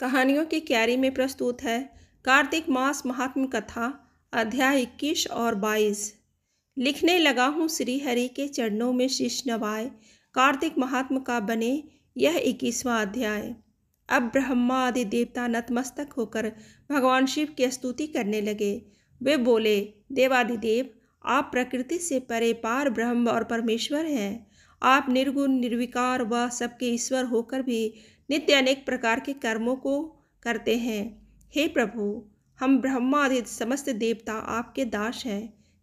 कहानियों की क्यारी में प्रस्तुत है कार्तिक मास महात्म कथा अध्याय इक्कीस और बाईस लिखने लगा हूँ श्री हरि के चरणों में शीश नवाए कार्तिक महात्म का बने यह इक्कीसवां अध्याय अब ब्रह्मा आदि देवता नतमस्तक होकर भगवान शिव की स्तुति करने लगे वे बोले देवादिदेव आप प्रकृति से परे पार ब्रह्म और परमेश्वर हैं आप निर्गुण निर्विकार व सबके ईश्वर होकर भी नित्य अनेक प्रकार के कर्मों को करते हैं हे प्रभु हम ब्रह्मा आदि समस्त देवता आपके दास हैं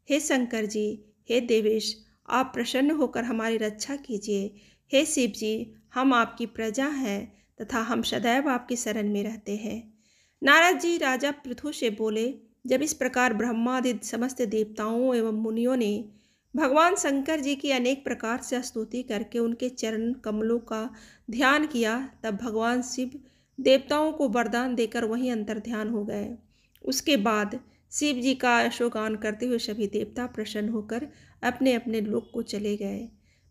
हे शंकर जी हे देवेश आप प्रसन्न होकर हमारी रक्षा कीजिए हे शिव जी हम आपकी प्रजा हैं तथा हम सदैव आपकी शरण में रहते हैं नारद जी राजा पृथु से बोले जब इस प्रकार ब्रह्मादि समस्त देवताओं एवं मुनियों ने भगवान शंकर जी की अनेक प्रकार से स्तुति करके उनके चरण कमलों का ध्यान किया तब भगवान शिव देवताओं को वरदान देकर वहीं अंतर ध्यान हो गए उसके बाद शिव जी का अशोकान करते हुए सभी देवता प्रसन्न होकर अपने अपने लोक को चले गए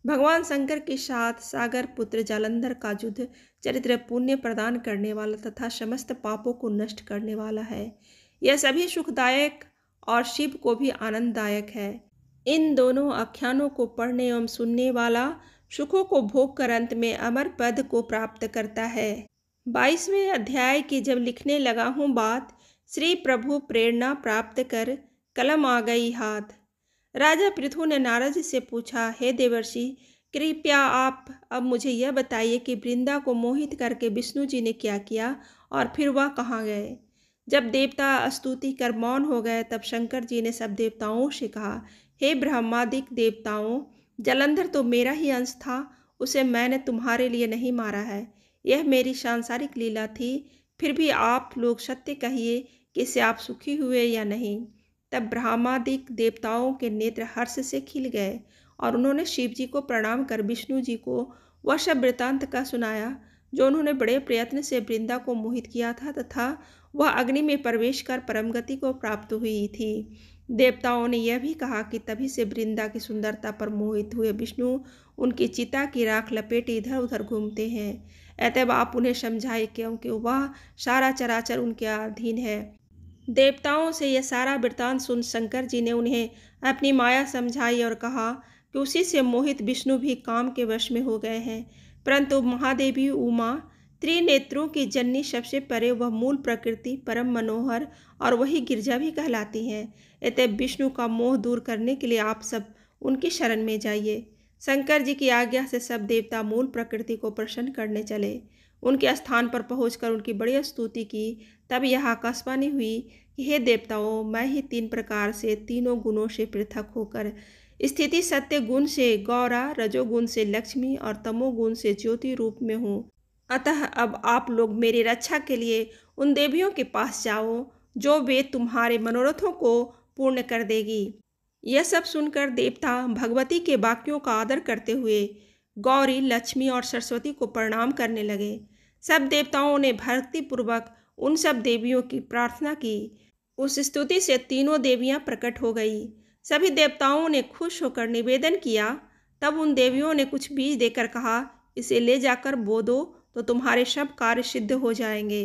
भगवान शंकर के साथ सागर पुत्र जालंधर का युद्ध चरित्र पुण्य प्रदान करने वाला तथा समस्त पापों को नष्ट करने वाला है यह सभी सुखदायक और शिव को भी आनंददायक है इन दोनों आख्यानों को पढ़ने एवं सुनने वाला सुखों को भोग कर अंत में अमर पद को प्राप्त करता है बाईसवें अध्याय की जब लिखने लगा हूँ बात श्री प्रभु प्रेरणा प्राप्त कर कलम आ गई हाथ राजा पृथु ने नारद से पूछा हे देवर्षि कृपया आप अब मुझे यह बताइए कि वृंदा को मोहित करके विष्णु जी ने क्या किया और फिर वह कहाँ गए जब देवता स्तुति कर मौन हो गए तब शंकर जी ने सब देवताओं से कहा हे ब्रह्मादिक देवताओं जलंधर तो मेरा ही अंश था उसे मैंने तुम्हारे लिए नहीं मारा है यह मेरी सांसारिक लीला थी फिर भी आप लोग सत्य कहिए कि इससे आप सुखी हुए या नहीं तब ब्रह्मादिक देवताओं के नेत्र हर्ष से खिल गए और उन्होंने शिव जी को प्रणाम कर विष्णु जी को वह सब वृतांत का सुनाया जो उन्होंने बड़े प्रयत्न से वृंदा को मोहित किया था तथा वह अग्नि में प्रवेश कर परमगति को प्राप्त हुई थी देवताओं ने यह भी कहा कि तभी से वृंदा की सुंदरता पर मोहित हुए विष्णु उनकी चिता की राख लपेटे इधर उधर घूमते हैं ऐतब आप उन्हें समझाए क्योंकि वह सारा चराचर उनके अधीन है देवताओं से यह सारा वृतान सुन शंकर जी ने उन्हें अपनी माया समझाई और कहा कि उसी से मोहित विष्णु भी काम के वश में हो गए हैं परंतु महादेवी उमा त्रिनेत्रों की जननी सबसे परे वह मूल प्रकृति परम मनोहर और वही गिरजा भी कहलाती हैं अतः विष्णु का मोह दूर करने के लिए आप सब उनकी शरण में जाइए शंकर जी की आज्ञा से सब देवता मूल प्रकृति को प्रसन्न करने चले उनके स्थान पर पहुंचकर उनकी बड़ी स्तुति की तब यह आकाशवाणी हुई कि हे देवताओं मैं ही तीन प्रकार से तीनों गुणों से पृथक होकर स्थिति सत्य गुण से गौरा रजोगुण से लक्ष्मी और तमोगुण से ज्योति रूप में हूँ अतः अब आप लोग मेरे रक्षा के लिए उन देवियों के पास जाओ जो वे तुम्हारे मनोरथों को पूर्ण कर देगी यह सब सुनकर देवता भगवती के वाक्यों का आदर करते हुए गौरी लक्ष्मी और सरस्वती को प्रणाम करने लगे सब देवताओं ने भक्तिपूर्वक उन सब देवियों की प्रार्थना की उस स्तुति से तीनों देवियां प्रकट हो गई सभी देवताओं ने खुश होकर निवेदन किया तब उन देवियों ने कुछ बीज देकर कहा इसे ले जाकर बो दो तो तुम्हारे सब कार्य सिद्ध हो जाएंगे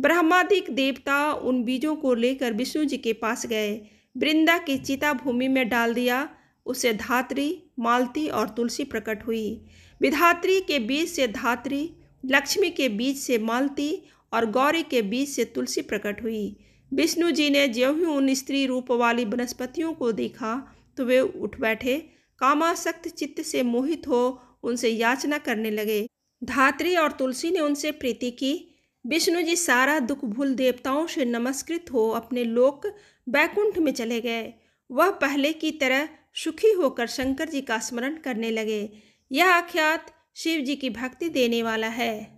ब्रह्मादिक देवता उन बीजों को लेकर विष्णु जी के पास गए वृंदा की चिता भूमि में डाल दिया उससे धात्री मालती और तुलसी प्रकट हुई विधात्री के बीज से धात्री लक्ष्मी के बीज से मालती और गौरी के बीज से तुलसी प्रकट हुई विष्णु जी ने ज्यों ही उन स्त्री रूप वाली वनस्पतियों को देखा तो वे उठ बैठे कामासक्त चित्त से मोहित हो उनसे याचना करने लगे धात्री और तुलसी ने उनसे प्रीति की विष्णु जी सारा दुख भूल देवताओं से नमस्कृत हो अपने लोक बैकुंठ में चले गए वह पहले की तरह सुखी होकर शंकर जी का स्मरण करने लगे यह आख्यात शिव जी की भक्ति देने वाला है